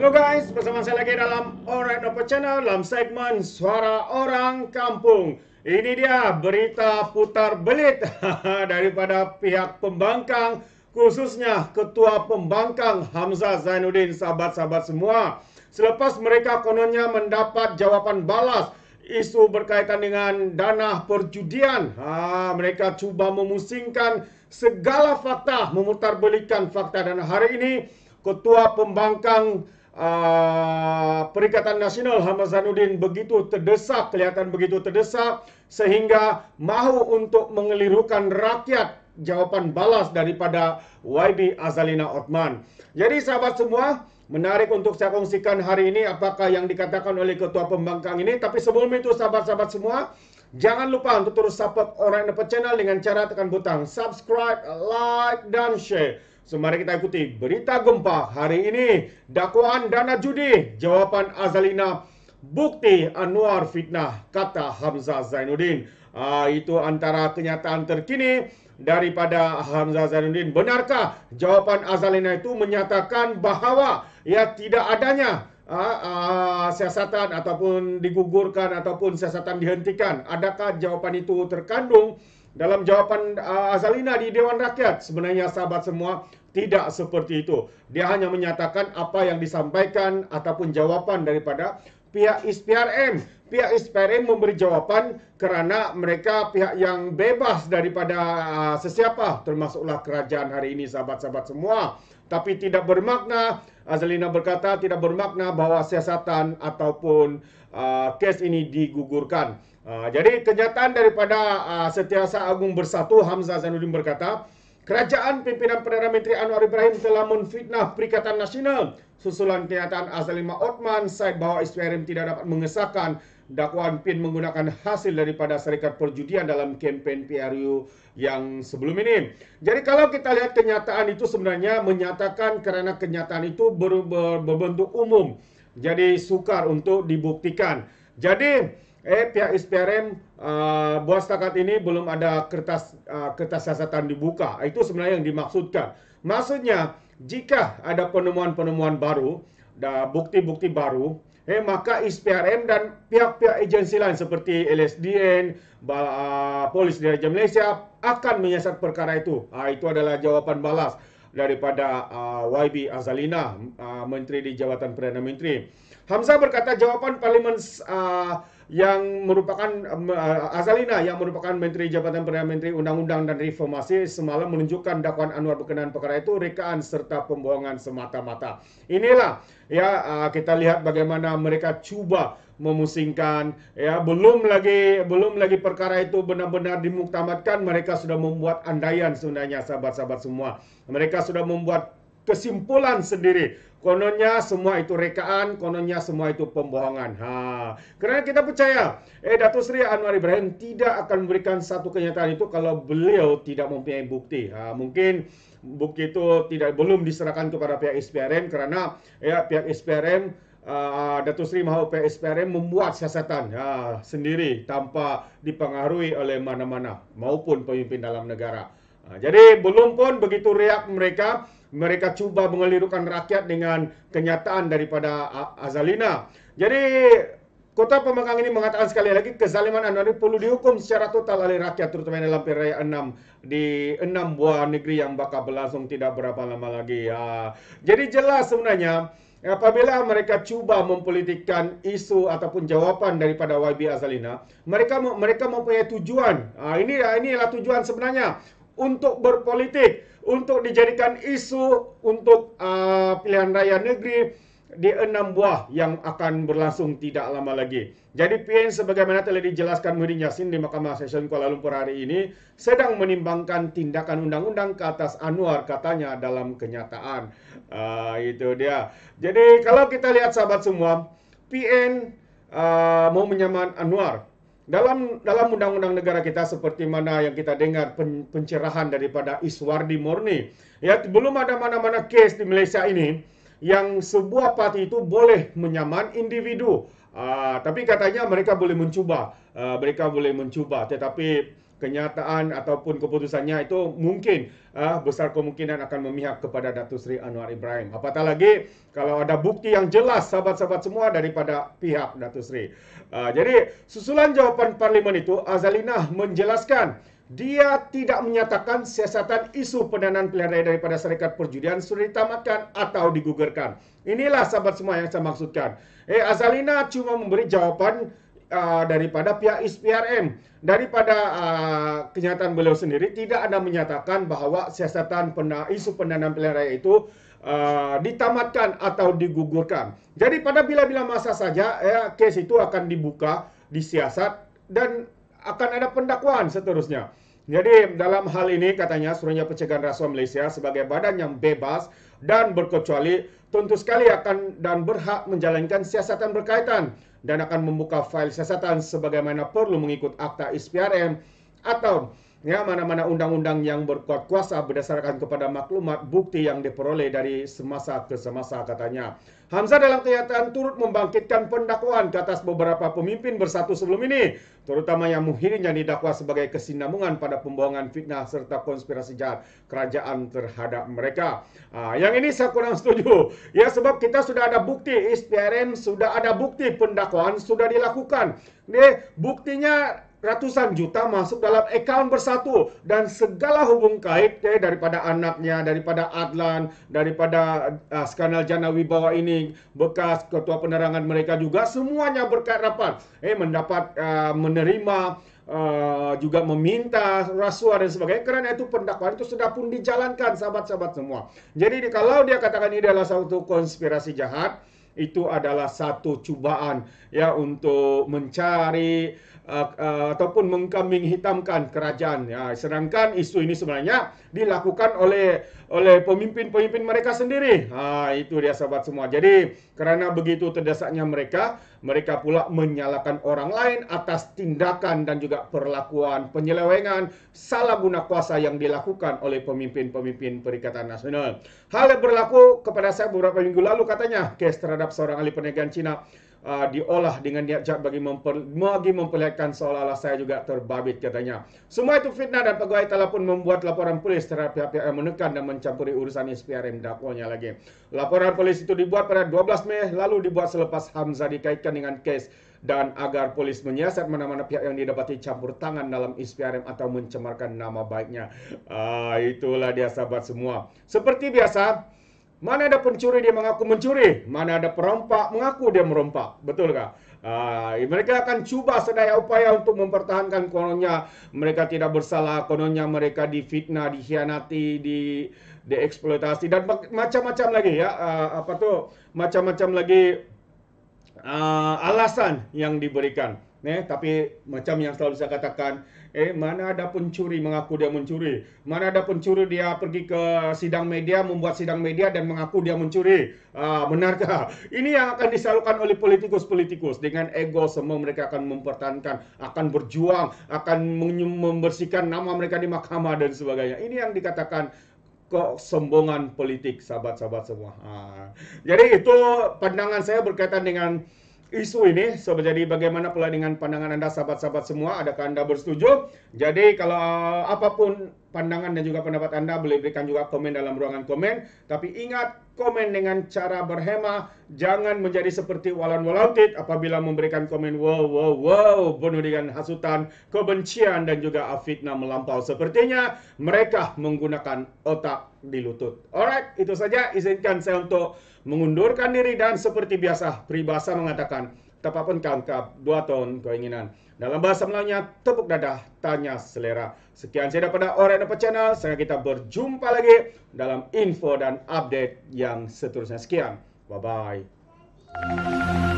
Hello guys, bersama saya lagi dalam Orang Nopo Channel dalam segmen Suara Orang Kampung. Ini dia berita putar belit daripada pihak pembangkang khususnya ketua pembangkang Hamzah Zainuddin sahabat-sahabat semua. Selepas mereka kononnya mendapat jawapan balas isu berkaitan dengan dana perjudian, ha, mereka cuba memusingkan segala fakta, memutarbelikan fakta dan hari ini Ketua Pembangkang uh, Perikatan Nasional Hamzanuddin begitu terdesak, kelihatan begitu terdesak sehingga mahu untuk mengelirukan rakyat jawaban balas daripada YB Azalina Otman. Jadi sahabat semua, menarik untuk saya kongsikan hari ini apakah yang dikatakan oleh ketua pembangkang ini. Tapi sebelum itu sahabat-sahabat semua, jangan lupa untuk terus support orang yang dapat Channel dengan cara tekan butang subscribe, like, dan share. So mari kita ikuti berita gempa hari ini. Dakwaan dana judi, jawapan Azalina, bukti Anwar fitnah, kata Hamzah Zainuddin. Uh, itu antara kenyataan terkini daripada Hamzah Zainuddin. Benarkah jawapan Azalina itu menyatakan bahawa ia tidak adanya uh, siasatan ataupun digugurkan ataupun siasatan dihentikan? Adakah jawapan itu terkandung dalam jawapan uh, Azalina di Dewan Rakyat? Sebenarnya sahabat semua tidak seperti itu. Dia hanya menyatakan apa yang disampaikan ataupun jawapan daripada pihak SPRM. Pihak SPRM memberi jawapan kerana mereka pihak yang bebas daripada uh, sesiapa termasuklah kerajaan hari ini sahabat-sahabat semua. Tapi tidak bermakna, Azalina berkata tidak bermakna bahawa siasatan ataupun uh, kes ini digugurkan. Uh, jadi kenyataan daripada uh, Setiausaha Agung Bersatu Hamzah Zainuddin berkata Kerajaan pimpinan Perdana Menteri Anwar Ibrahim telah menfitnah Perikatan Nasional susulan kenyataan Azalima Osman Said bahawa SPRM tidak dapat mengesahkan dakwaan PIN menggunakan hasil daripada syarikat perjudian dalam kempen PRU yang sebelum ini. Jadi kalau kita lihat kenyataan itu sebenarnya menyatakan kerana kenyataan itu ber, ber, berbentuk umum. Jadi sukar untuk dibuktikan. Jadi Eh pihak SPRM uh, ah, buat setakat ini belum ada kertas uh, kertas siasatan dibuka. Itu sebenarnya yang dimaksudkan. Maksudnya jika ada penemuan-penemuan baru, ada bukti-bukti baru, eh maka SPRM dan pihak-pihak agensi lain seperti LSDN, uh, ah, Polis Diraja Malaysia akan menyiasat perkara itu. Uh, itu adalah jawapan balas daripada uh, YB Azalina, uh, Menteri di Jabatan Perdana Menteri. Hamzah berkata jawapan Parlimen uh, yang merupakan eh, Azalina yang merupakan Menteri Jabatan Perdana Menteri Undang-Undang dan Reformasi semalam menunjukkan dakwaan Anwar berkenaan perkara itu rekaan serta pembohongan semata-mata. Inilah ya eh, kita lihat bagaimana mereka cuba memusingkan ya belum lagi belum lagi perkara itu benar-benar dimuktamadkan mereka sudah membuat andaian sebenarnya sahabat-sahabat semua mereka sudah membuat kesimpulan sendiri Kononnya semua itu rekaan, kononnya semua itu pembohongan. Ha. Kerana kita percaya, eh Datuk Seri Anwar Ibrahim tidak akan memberikan satu kenyataan itu kalau beliau tidak mempunyai bukti. Ha. Mungkin bukti itu tidak belum diserahkan kepada pihak SPRM kerana ya pihak SPRM uh, ah, Datuk Seri Mahathir pihak membuat siasatan ha, sendiri tanpa dipengaruhi oleh mana-mana maupun pemimpin dalam negara. Ha, jadi belum pun begitu riak mereka mereka cuba mengelirukan rakyat dengan kenyataan daripada Azalina. Jadi Kota Pemegang ini mengatakan sekali lagi kezaliman Anwar ini perlu dihukum secara total oleh rakyat terutama dalam perayaan enam di enam buah negeri yang bakal berlangsung tidak berapa lama lagi. Ha. Jadi jelas sebenarnya apabila mereka cuba mempolitikkan isu ataupun jawapan daripada YB Azalina, mereka mereka mempunyai tujuan. Ha, ini ha, ini adalah tujuan sebenarnya untuk berpolitik, untuk dijadikan isu untuk uh, pilihan raya negeri di enam buah yang akan berlangsung tidak lama lagi. Jadi PN sebagaimana telah dijelaskan Muhyiddin Yassin di Mahkamah Session Kuala Lumpur hari ini sedang menimbangkan tindakan undang-undang ke atas Anwar katanya dalam kenyataan. Uh, itu dia. Jadi kalau kita lihat sahabat semua, PN uh, mau menyaman Anwar Dalam dalam undang-undang negara kita seperti mana yang kita dengar pen, pencerahan daripada Iswardi Murni, ya belum ada mana-mana kes di Malaysia ini yang sebuah parti itu boleh menyaman individu. Uh, tapi katanya mereka boleh mencuba, uh, mereka boleh mencuba tetapi kenyataan ataupun keputusannya itu mungkin uh, besar kemungkinan akan memihak kepada Datuk Seri Anwar Ibrahim. Apatah lagi kalau ada bukti yang jelas sahabat-sahabat semua daripada pihak Datuk Seri. Uh, jadi susulan jawapan parlimen itu Azalina menjelaskan dia tidak menyatakan siasatan isu pendanaan pilihan raya daripada syarikat perjudian sudah ditamatkan atau digugurkan. Inilah sahabat semua yang saya maksudkan. Eh Azalina cuma memberi jawapan. Ah, daripada pihak ISPRM daripada uh, kenyataan beliau sendiri tidak ada menyatakan bahawa siasatan pena, isu pendanaan pilihan raya itu uh, ditamatkan atau digugurkan. Jadi pada bila-bila masa saja ya kes itu akan dibuka, disiasat dan akan ada pendakwaan seterusnya. Jadi dalam hal ini katanya Suruhnya Pencegahan Rasuah Malaysia sebagai badan yang bebas dan berkecuali tentu sekali akan dan berhak menjalankan siasatan berkaitan dan akan membuka file siasatan sebagaimana perlu mengikut akta ISPRM atau ya mana-mana undang-undang yang berkuat kuasa berdasarkan kepada maklumat bukti yang diperoleh dari semasa ke semasa katanya. Hamzah dalam kenyataan turut membangkitkan pendakwaan ke atas beberapa pemimpin bersatu sebelum ini, terutama yang Muhyiddin yang didakwa sebagai kesinambungan pada pembuangan fitnah serta konspirasi jahat kerajaan terhadap mereka. Ah, yang ini saya kurang setuju. Ya sebab kita sudah ada bukti SPRM, sudah ada bukti pendakwaan sudah dilakukan. Nih, buktinya ratusan juta masuk dalam akaun bersatu dan segala hubung kait okay, eh, daripada anaknya daripada Adlan daripada uh, Skandal Jana Wibawa ini bekas ketua penerangan mereka juga semuanya berkat rapat eh mendapat uh, menerima Uh, juga meminta rasuah dan sebagainya kerana itu pendakwaan itu sudah pun dijalankan sahabat-sahabat semua. Jadi kalau dia katakan ini adalah satu konspirasi jahat, itu adalah satu cubaan ya untuk mencari uh, uh, ataupun mengkambing hitamkan kerajaan ya sedangkan isu ini sebenarnya dilakukan oleh oleh pemimpin-pemimpin mereka sendiri ha itu dia sahabat semua jadi karena begitu terdesaknya mereka mereka pula menyalahkan orang lain atas tindakan dan juga perlakuan penyelewengan salah guna kuasa yang dilakukan oleh pemimpin-pemimpin Perikatan Nasional. Hal yang berlaku kepada saya beberapa minggu lalu katanya, kes terhadap terhadap seorang ahli perniagaan Cina uh, diolah dengan niat jahat bagi, memper, bagi memperlihatkan seolah-olah saya juga terbabit katanya. Semua itu fitnah dan pegawai telah pun membuat laporan polis terhadap pihak-pihak yang menekan dan mencampuri urusan SPRM dakwanya lagi. Laporan polis itu dibuat pada 12 Mei lalu dibuat selepas Hamzah dikaitkan dengan kes dan agar polis menyiasat mana-mana pihak yang didapati campur tangan dalam SPRM atau mencemarkan nama baiknya. Ah, itulah dia sahabat semua. Seperti biasa, mana ada pencuri dia mengaku mencuri? Mana ada perompak mengaku dia merompak? Betulkah? Uh, ah, mereka akan cuba sedaya upaya untuk mempertahankan kononnya mereka tidak bersalah, kononnya mereka difitnah, dikhianati, di dieksploitasi dan macam-macam lagi ya. Uh, apa tuh? Macam-macam lagi uh, alasan yang diberikan. Neh, tapi macam yang selalu saya katakan, eh mana ada pencuri mengaku dia mencuri, mana ada pencuri dia pergi ke sidang media membuat sidang media dan mengaku dia mencuri, ah, benarkah? Ini yang akan disalurkan oleh politikus-politikus dengan ego semua mereka akan mempertahankan, akan berjuang, akan membersihkan nama mereka di mahkamah dan sebagainya. Ini yang dikatakan kesombongan politik sahabat-sahabat semua. Ha. Ah. Jadi itu pandangan saya berkaitan dengan isu ini. So, jadi bagaimana pula dengan pandangan anda sahabat-sahabat semua? Adakah anda bersetuju? Jadi kalau uh, apapun pandangan dan juga pendapat anda boleh berikan juga komen dalam ruangan komen. Tapi ingat komen dengan cara berhemah, Jangan menjadi seperti walan walautit apabila memberikan komen wow wow wow penuh dengan hasutan, kebencian dan juga fitnah melampau. Sepertinya mereka menggunakan otak di lutut. Alright, itu saja. Izinkan saya untuk mengundurkan diri dan seperti biasa peribahasa mengatakan tepat pun kangkap dua tahun keinginan. Dalam bahasa Melayunya, tepuk dadah, tanya selera. Sekian saya daripada Orang Dapat Channel. Sekarang kita berjumpa lagi dalam info dan update yang seterusnya. Sekian. Bye-bye.